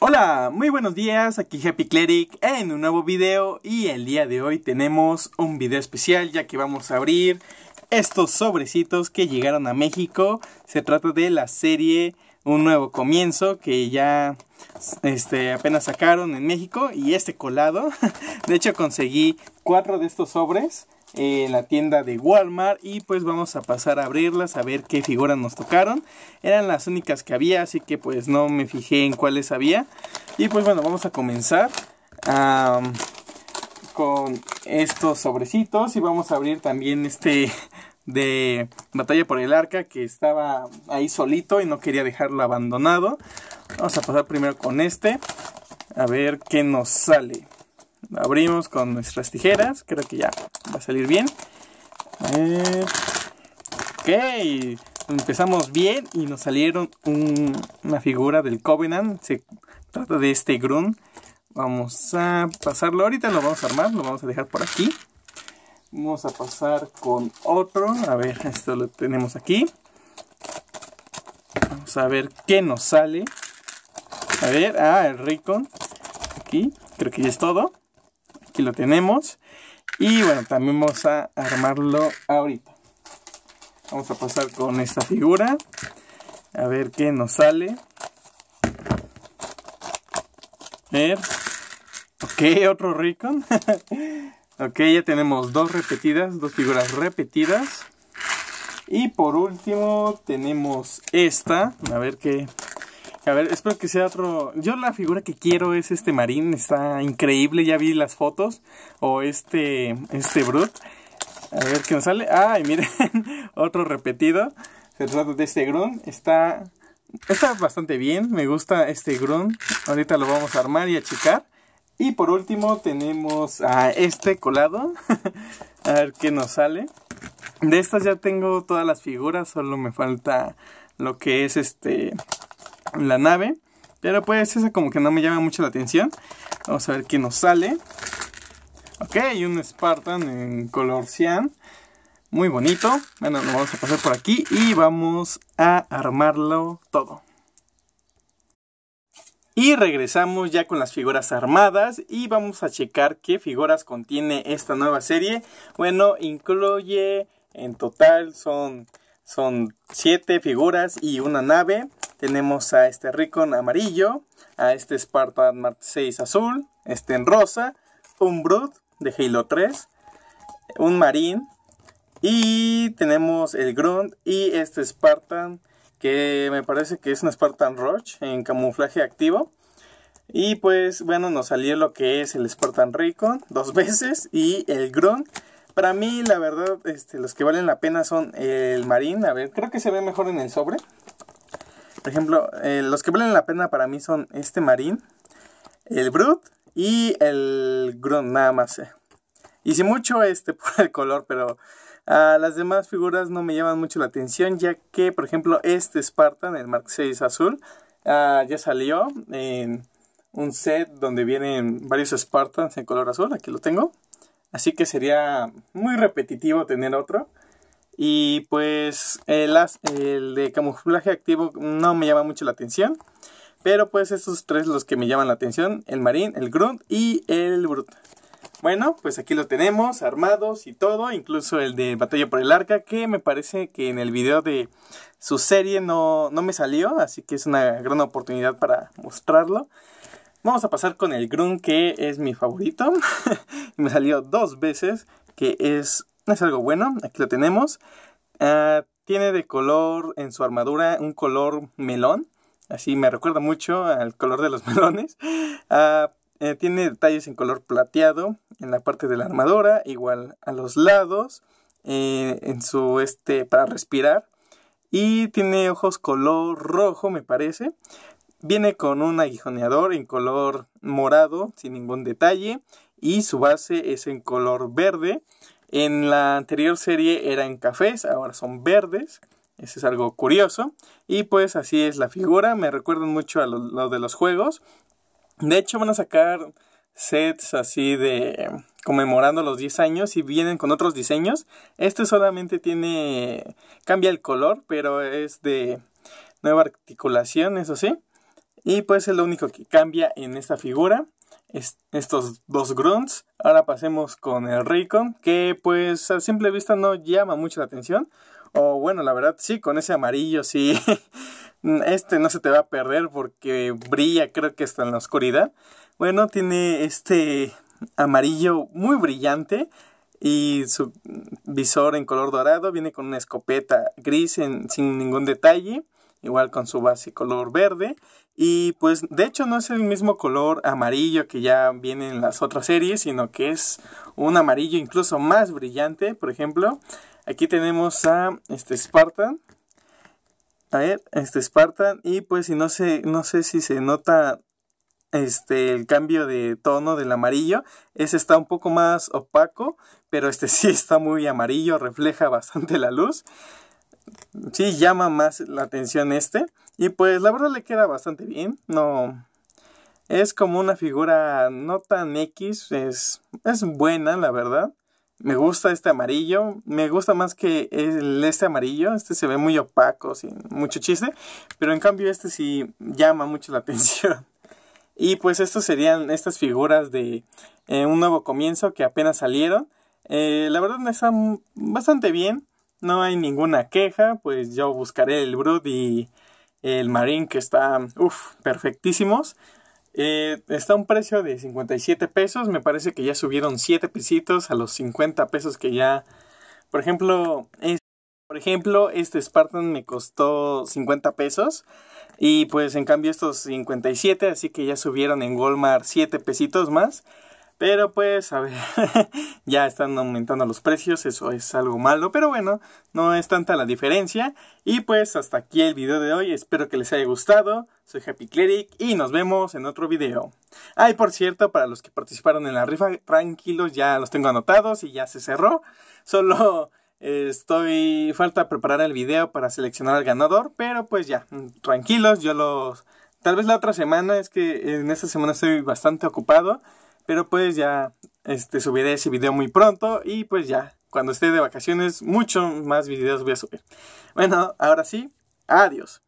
Hola, muy buenos días, aquí Happy Cleric en un nuevo video y el día de hoy tenemos un video especial ya que vamos a abrir estos sobrecitos que llegaron a México. Se trata de la serie Un Nuevo Comienzo que ya este, apenas sacaron en México y este colado. De hecho conseguí cuatro de estos sobres en la tienda de Walmart y pues vamos a pasar a abrirlas a ver qué figuras nos tocaron eran las únicas que había así que pues no me fijé en cuáles había y pues bueno vamos a comenzar con estos sobrecitos y vamos a abrir también este de batalla por el arca que estaba ahí solito y no quería dejarlo abandonado vamos a pasar primero con este a ver qué nos sale abrimos con nuestras tijeras. Creo que ya va a salir bien. ok. Empezamos bien y nos salieron una figura del Covenant. Se trata de este Grun. Vamos a pasarlo ahorita, lo vamos a armar, lo vamos a dejar por aquí. Vamos a pasar con otro. A ver, esto lo tenemos aquí. Vamos a ver qué nos sale. A ver, ah, el Recon. Aquí, creo que ya es todo lo tenemos. Y bueno, también vamos a armarlo ahorita. Vamos a pasar con esta figura. A ver qué nos sale. ver. Ok, otro Recon. ok, ya tenemos dos repetidas, dos figuras repetidas. Y por último tenemos esta. A ver qué, a ver, espero que sea otro. Yo la figura que quiero es este Marín, está increíble, ya vi las fotos. O este, este Brut. A ver qué nos sale. Ay, miren, otro repetido. Se trata de este Grun. Está, está bastante bien, me gusta este Grun. Ahorita lo vamos a armar y a checar. Y por último tenemos a este colado. a ver qué nos sale. De estas ya tengo todas las figuras, solo me falta lo que es este la nave. Pero pues esa como que no me llama mucho la atención. Vamos a ver qué nos sale. Ok, un Spartan en color cian. Muy bonito. Bueno, lo vamos a pasar por aquí y vamos a armarlo todo. Y regresamos ya con las figuras armadas y vamos a checar qué figuras contiene esta nueva serie. Bueno, incluye en total son, son 7 figuras y una nave. Tenemos a este Recon amarillo, a este Spartan Mark 6 azul, este en rosa, un Brood de Halo 3, un Marine y tenemos el Grunt y este Spartan que me parece que es un Spartan Roach en camuflaje activo. Y pues bueno, nos salió lo que es el Spartan Recon dos veces y el Grunt. Para mí, la verdad, este, los que valen la pena son el Marine. A ver, creo que se ve mejor en el sobre. Por ejemplo, eh, los que valen la pena para mí son este Marín, el Brut y el Grunt, nada más. Eh. Y mucho, este, por el color, pero a ah, las demás figuras no me llaman mucho la atención, ya que, por ejemplo, este Spartan, el Mark 6 azul, ah, ya salió en un set donde vienen varios Spartans en color azul, aquí lo tengo. Así que sería muy repetitivo tener otro. Y pues el, el de camuflaje activo no me llama mucho la atención. Pero pues estos tres los que me llaman la atención. El marín, el grunt y el brut. Bueno, pues aquí lo tenemos, armados y todo, incluso el de Batalla por el Arca, que me parece que en el video de su serie no, no me salió, así que es una gran oportunidad para mostrarlo. Vamos a pasar con el grunt que es mi favorito, me salió dos veces, que es es algo bueno, aquí lo tenemos. Ah, tiene de color en su armadura un color melón. Así me recuerda mucho al color de los melones. Ah, eh, tiene detalles en color plateado en la parte de la armadura, igual a los lados, eh, en su este para respirar. Y tiene ojos color rojo, me parece. Viene con un aguijoneador en color morado, sin ningún detalle. Y su base es en color verde. En la anterior serie eran cafés, ahora son verdes. Eso es algo curioso. Y pues así es la figura. Me recuerdan mucho a lo, de los juegos. De hecho, van a sacar sets así de conmemorando los 10 años y vienen con otros diseños. Este solamente tiene cambia el color, pero es de nueva articulación, eso sí. Y pues es lo único que cambia en esta figura estos dos grunts. Ahora pasemos con el Raycon, que pues a simple vista no llama mucho la atención. O bueno, la verdad sí, con ese amarillo sí. este no se te va a perder porque brilla creo que está en la oscuridad. Bueno, tiene este amarillo muy brillante y su visor en color dorado viene con una escopeta gris sin ningún detalle igual con su base color verde. Y pues de hecho no es el mismo color amarillo que ya viene en las otras series, sino que es un amarillo incluso más brillante, por ejemplo. Aquí tenemos a este Spartan. A ver, este Spartan. Y pues si no sé, no sé si se nota este, el cambio de tono del amarillo. Ese está un poco más opaco, pero este sí está muy amarillo, refleja bastante la luz. Si llama más la atención este. Y pues la verdad le queda bastante bien. No. Es como una figura no tan X. Es, es buena, la verdad. Me gusta este amarillo. Me gusta más que el, este amarillo. Este se ve muy opaco, sin mucho chiste. Pero en cambio este sí llama mucho la atención. Y pues estas serían estas figuras de eh, un nuevo comienzo que apenas salieron. Eh, la verdad están bastante bien no hay ninguna queja, pues yo buscaré el Brood y el Marine que está, uff, perfectísimos. Eh, está a un precio de 57 pesos, me parece que ya subieron 7 pesitos a los 50 pesos que ya... Por ejemplo, por ejemplo, este Spartan me costó 50 pesos y pues en cambio estos 57, así que ya subieron en Walmart 7 pesitos más. Pero pues, a ver, ya están aumentando los precios, eso es algo malo, pero bueno, no es tanta la diferencia. Y pues hasta aquí el video de hoy, espero que les haya gustado, soy Happy Cleric y nos vemos en otro video. Ay, por cierto, para los que participaron en la rifa, tranquilos, ya los tengo anotados y ya se cerró, solo... Estoy. Falta preparar el video para seleccionar al ganador. Pero pues ya, mm, tranquilos, yo los. Tal vez la otra semana, es que en esta semana estoy bastante ocupado. Pero pues ya este, subiré ese video muy pronto y pues ya, cuando esté de vacaciones, mucho más videos voy a subir. Bueno, ahora sí, adiós.